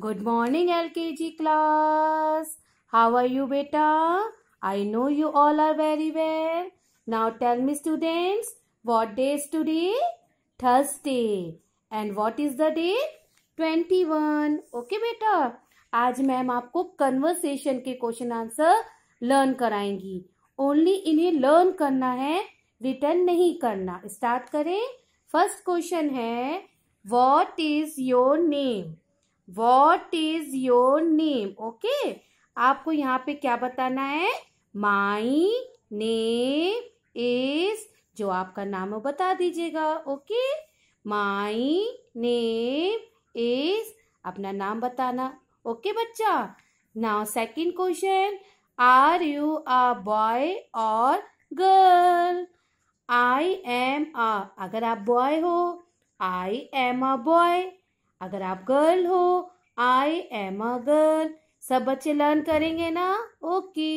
good morning L K G class how are you बेटा I know you all are very well now tell me students what day is today Thursday and what is the date twenty one okay बेटा आज ma'am आपको conversation के question answer learn कराएंगी only इन्हें learn करना है रिटर्न नहीं करना स्टार्ट करें फर्स्ट क्वेश्चन है what is your name what is your name okay आपको यहाँ पे क्या बताना है माई नेम इज जो आपका नाम हो बता दीजिएगा ओके माई नेम इज अपना नाम बताना ओके बच्चा now second question are you a boy or girl I am अगर आप बॉय हो आई एम अ बॉय अगर आप गर्ल हो आई एम अ गर्ल सब बच्चे लर्न करेंगे ना ओके